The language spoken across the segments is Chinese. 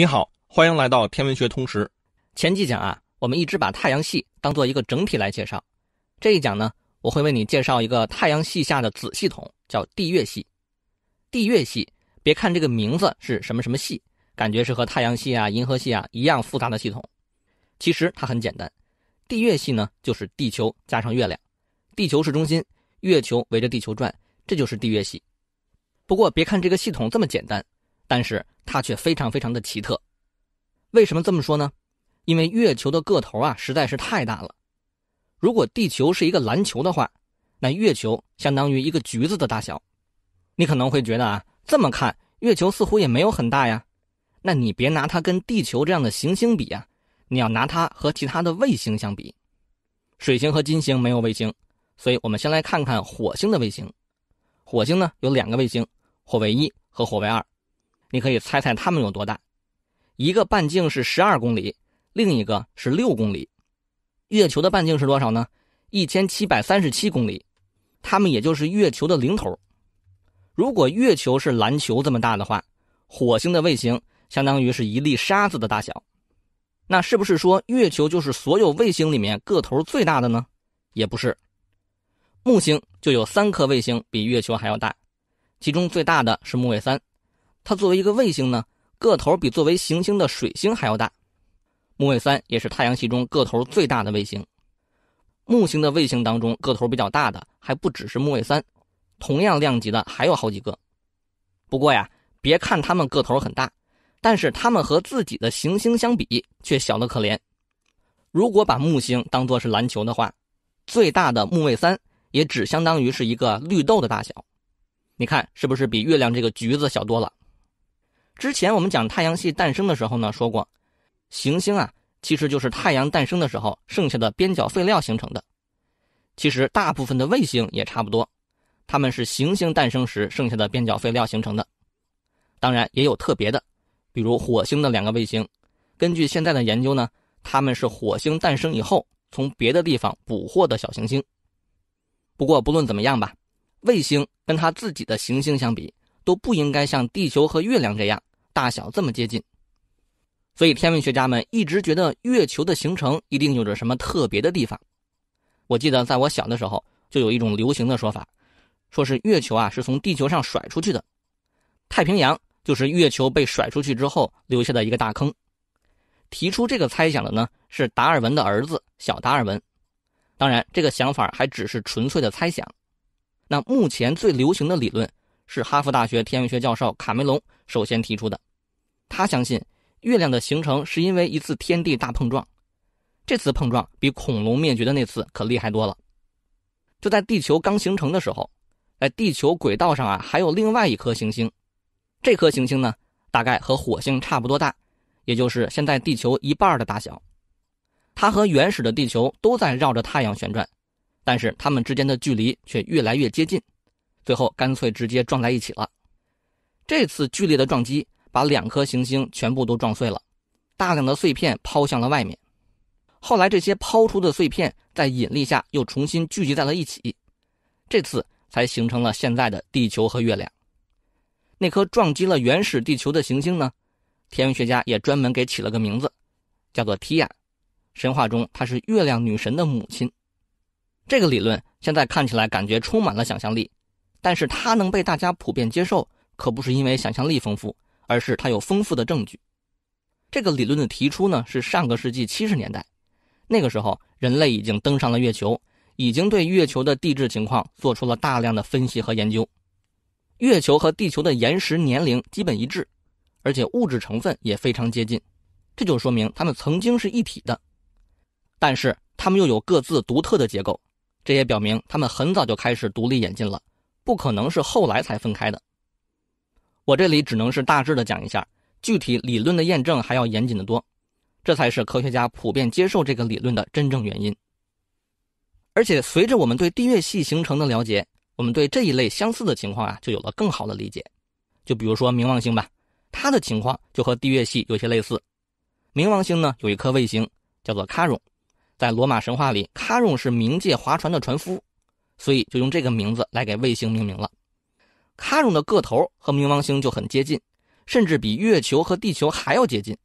你好，欢迎来到天文学通识。前几讲啊，我们一直把太阳系当做一个整体来介绍。这一讲呢，我会为你介绍一个太阳系下的子系统，叫地月系。地月系，别看这个名字是什么什么系，感觉是和太阳系啊、银河系啊一样复杂的系统，其实它很简单。地月系呢，就是地球加上月亮，地球是中心，月球围着地球转，这就是地月系。不过，别看这个系统这么简单。但是它却非常非常的奇特，为什么这么说呢？因为月球的个头啊，实在是太大了。如果地球是一个篮球的话，那月球相当于一个橘子的大小。你可能会觉得啊，这么看月球似乎也没有很大呀。那你别拿它跟地球这样的行星比啊，你要拿它和其他的卫星相比。水星和金星没有卫星，所以我们先来看看火星的卫星。火星呢有两个卫星，火卫一和火卫二。你可以猜猜它们有多大？一个半径是十二公里，另一个是六公里。月球的半径是多少呢？一千七百三十七公里。它们也就是月球的零头。如果月球是篮球这么大的话，火星的卫星相当于是一粒沙子的大小。那是不是说月球就是所有卫星里面个头最大的呢？也不是。木星就有三颗卫星比月球还要大，其中最大的是木卫三。它作为一个卫星呢，个头比作为行星的水星还要大。木卫三也是太阳系中个头最大的卫星。木星的卫星当中，个头比较大的还不只是木卫三，同样量级的还有好几个。不过呀，别看它们个头很大，但是它们和自己的行星相比却小得可怜。如果把木星当作是篮球的话，最大的木卫三也只相当于是一个绿豆的大小。你看是不是比月亮这个橘子小多了？之前我们讲太阳系诞生的时候呢，说过，行星啊其实就是太阳诞生的时候剩下的边角废料形成的。其实大部分的卫星也差不多，它们是行星诞生时剩下的边角废料形成的。当然也有特别的，比如火星的两个卫星，根据现在的研究呢，他们是火星诞生以后从别的地方捕获的小行星。不过不论怎么样吧，卫星跟它自己的行星相比，都不应该像地球和月亮这样。大小这么接近，所以天文学家们一直觉得月球的形成一定有着什么特别的地方。我记得在我小的时候，就有一种流行的说法，说是月球啊是从地球上甩出去的，太平洋就是月球被甩出去之后留下的一个大坑。提出这个猜想的呢是达尔文的儿子小达尔文。当然，这个想法还只是纯粹的猜想。那目前最流行的理论。是哈佛大学天文学教授卡梅隆首先提出的。他相信，月亮的形成是因为一次天地大碰撞。这次碰撞比恐龙灭绝的那次可厉害多了。就在地球刚形成的时候，在地球轨道上啊，还有另外一颗行星。这颗行星呢，大概和火星差不多大，也就是现在地球一半的大小。它和原始的地球都在绕着太阳旋转，但是它们之间的距离却越来越接近。最后干脆直接撞在一起了。这次剧烈的撞击把两颗行星全部都撞碎了，大量的碎片抛向了外面。后来这些抛出的碎片在引力下又重新聚集在了一起，这次才形成了现在的地球和月亮。那颗撞击了原始地球的行星呢？天文学家也专门给起了个名字，叫做提亚，神话中她是月亮女神的母亲。这个理论现在看起来感觉充满了想象力。但是它能被大家普遍接受，可不是因为想象力丰富，而是它有丰富的证据。这个理论的提出呢，是上个世纪七十年代，那个时候人类已经登上了月球，已经对月球的地质情况做出了大量的分析和研究。月球和地球的岩石年龄基本一致，而且物质成分也非常接近，这就说明它们曾经是一体的。但是它们又有各自独特的结构，这也表明它们很早就开始独立演进了。不可能是后来才分开的。我这里只能是大致的讲一下，具体理论的验证还要严谨的多，这才是科学家普遍接受这个理论的真正原因。而且随着我们对地月系形成的了解，我们对这一类相似的情况啊就有了更好的理解。就比如说冥王星吧，它的情况就和地月系有些类似。冥王星呢有一颗卫星叫做卡戎，在罗马神话里，卡戎是冥界划船的船夫。所以就用这个名字来给卫星命名了。卡戎的个头和冥王星就很接近，甚至比月球和地球还要接近。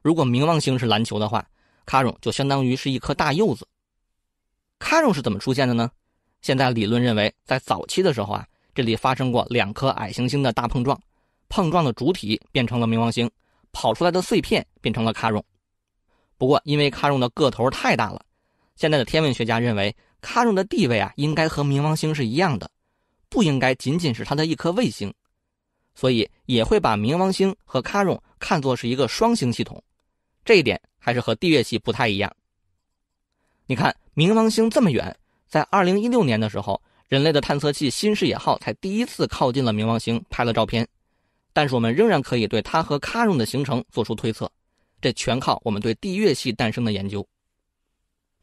如果冥王星是篮球的话，卡戎就相当于是一颗大柚子。卡戎是怎么出现的呢？现在理论认为，在早期的时候啊，这里发生过两颗矮行星的大碰撞，碰撞的主体变成了冥王星，跑出来的碎片变成了卡戎。不过因为卡戎的个头太大了，现在的天文学家认为。卡戎的地位啊，应该和冥王星是一样的，不应该仅仅是它的一颗卫星，所以也会把冥王星和卡戎看作是一个双星系统，这一点还是和地月系不太一样。你看，冥王星这么远，在二零一六年的时候，人类的探测器新视野号才第一次靠近了冥王星，拍了照片，但是我们仍然可以对它和卡戎的形成做出推测，这全靠我们对地月系诞生的研究。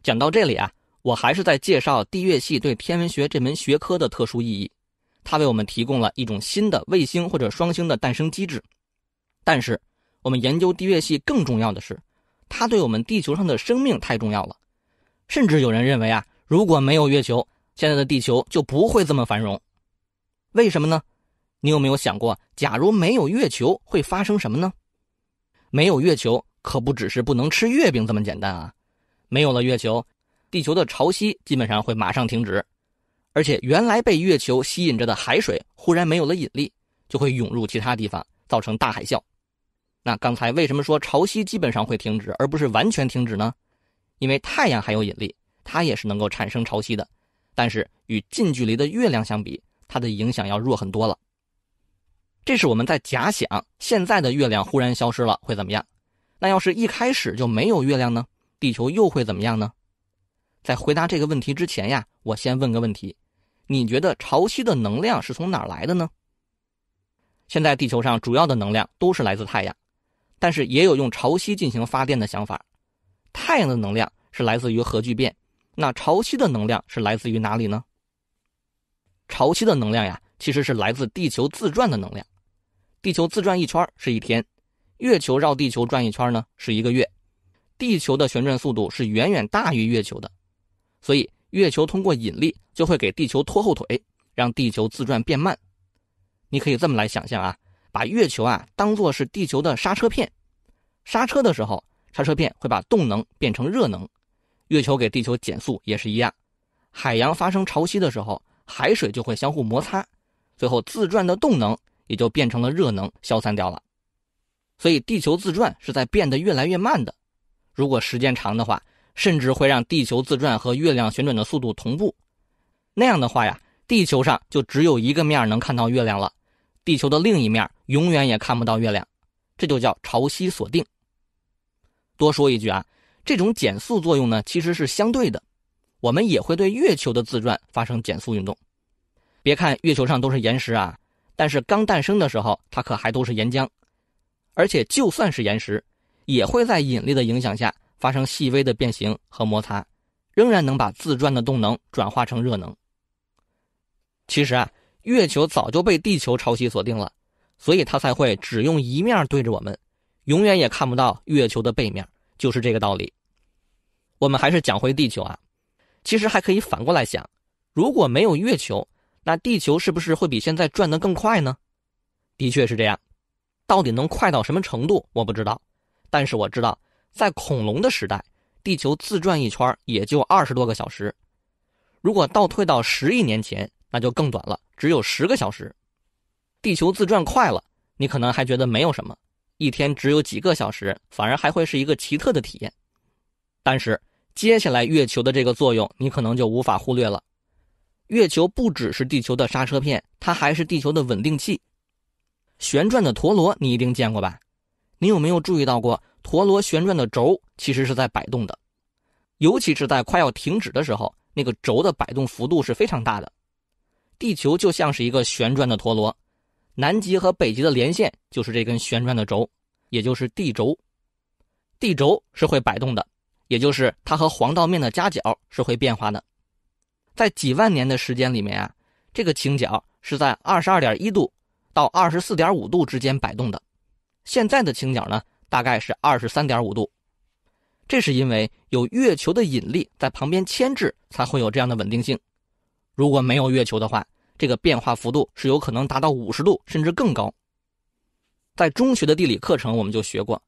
讲到这里啊。我还是在介绍地月系对天文学这门学科的特殊意义，它为我们提供了一种新的卫星或者双星的诞生机制。但是，我们研究地月系更重要的是，它对我们地球上的生命太重要了。甚至有人认为啊，如果没有月球，现在的地球就不会这么繁荣。为什么呢？你有没有想过，假如没有月球会发生什么呢？没有月球可不只是不能吃月饼这么简单啊！没有了月球。地球的潮汐基本上会马上停止，而且原来被月球吸引着的海水忽然没有了引力，就会涌入其他地方，造成大海啸。那刚才为什么说潮汐基本上会停止，而不是完全停止呢？因为太阳还有引力，它也是能够产生潮汐的，但是与近距离的月亮相比，它的影响要弱很多了。这是我们在假想现在的月亮忽然消失了会怎么样？那要是一开始就没有月亮呢？地球又会怎么样呢？在回答这个问题之前呀，我先问个问题：你觉得潮汐的能量是从哪来的呢？现在地球上主要的能量都是来自太阳，但是也有用潮汐进行发电的想法。太阳的能量是来自于核聚变，那潮汐的能量是来自于哪里呢？潮汐的能量呀，其实是来自地球自转的能量。地球自转一圈是一天，月球绕地球转一圈呢是一个月，地球的旋转速度是远远大于月球的。所以，月球通过引力就会给地球拖后腿，让地球自转变慢。你可以这么来想象啊，把月球啊当做是地球的刹车片，刹车的时候，刹车片会把动能变成热能。月球给地球减速也是一样。海洋发生潮汐的时候，海水就会相互摩擦，最后自转的动能也就变成了热能消散掉了。所以，地球自转是在变得越来越慢的。如果时间长的话。甚至会让地球自转和月亮旋转的速度同步，那样的话呀，地球上就只有一个面能看到月亮了，地球的另一面永远也看不到月亮，这就叫潮汐锁定。多说一句啊，这种减速作用呢其实是相对的，我们也会对月球的自转发生减速运动。别看月球上都是岩石啊，但是刚诞生的时候它可还都是岩浆，而且就算是岩石，也会在引力的影响下。发生细微的变形和摩擦，仍然能把自转的动能转化成热能。其实啊，月球早就被地球潮汐锁定了，所以它才会只用一面对着我们，永远也看不到月球的背面，就是这个道理。我们还是讲回地球啊，其实还可以反过来想，如果没有月球，那地球是不是会比现在转得更快呢？的确是这样，到底能快到什么程度，我不知道，但是我知道。在恐龙的时代，地球自转一圈也就二十多个小时。如果倒退到十亿年前，那就更短了，只有十个小时。地球自转快了，你可能还觉得没有什么，一天只有几个小时，反而还会是一个奇特的体验。但是接下来月球的这个作用，你可能就无法忽略了。月球不只是地球的刹车片，它还是地球的稳定器。旋转的陀螺你一定见过吧？你有没有注意到过？陀螺旋转的轴其实是在摆动的，尤其是在快要停止的时候，那个轴的摆动幅度是非常大的。地球就像是一个旋转的陀螺，南极和北极的连线就是这根旋转的轴，也就是地轴。地轴是会摆动的，也就是它和黄道面的夹角是会变化的。在几万年的时间里面啊，这个倾角是在二十二点一度到二十四点五度之间摆动的。现在的倾角呢？大概是二十三点五度，这是因为有月球的引力在旁边牵制，才会有这样的稳定性。如果没有月球的话，这个变化幅度是有可能达到五十度甚至更高。在中学的地理课程，我们就学过，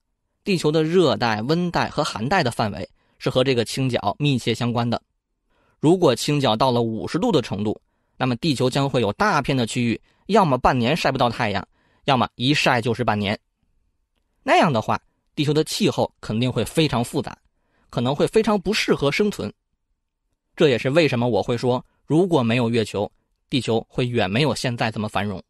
地球的热带、温带和寒带的范围是和这个倾角密切相关的。如果倾角到了五十度的程度，那么地球将会有大片的区域，要么半年晒不到太阳，要么一晒就是半年。那样的话，地球的气候肯定会非常复杂，可能会非常不适合生存。这也是为什么我会说，如果没有月球，地球会远没有现在这么繁荣。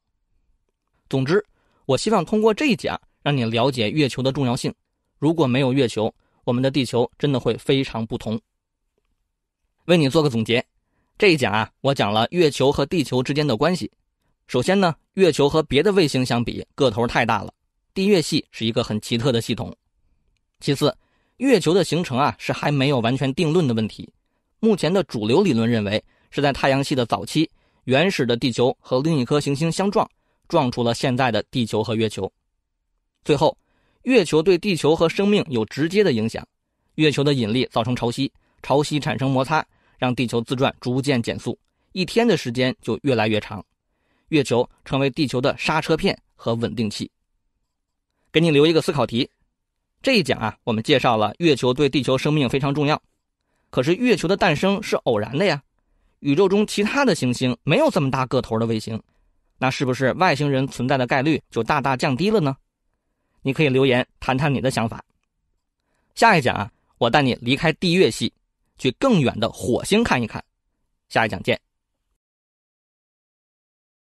总之，我希望通过这一讲，让你了解月球的重要性。如果没有月球，我们的地球真的会非常不同。为你做个总结，这一讲啊，我讲了月球和地球之间的关系。首先呢，月球和别的卫星相比，个头太大了。地月系是一个很奇特的系统。其次，月球的形成啊是还没有完全定论的问题。目前的主流理论认为，是在太阳系的早期，原始的地球和另一颗行星相撞，撞出了现在的地球和月球。最后，月球对地球和生命有直接的影响。月球的引力造成潮汐，潮汐产生摩擦，让地球自转逐渐减速，一天的时间就越来越长。月球成为地球的刹车片和稳定器。给你留一个思考题，这一讲啊，我们介绍了月球对地球生命非常重要，可是月球的诞生是偶然的呀，宇宙中其他的行星没有这么大个头的卫星，那是不是外星人存在的概率就大大降低了呢？你可以留言谈谈你的想法。下一讲啊，我带你离开地月系，去更远的火星看一看，下一讲见。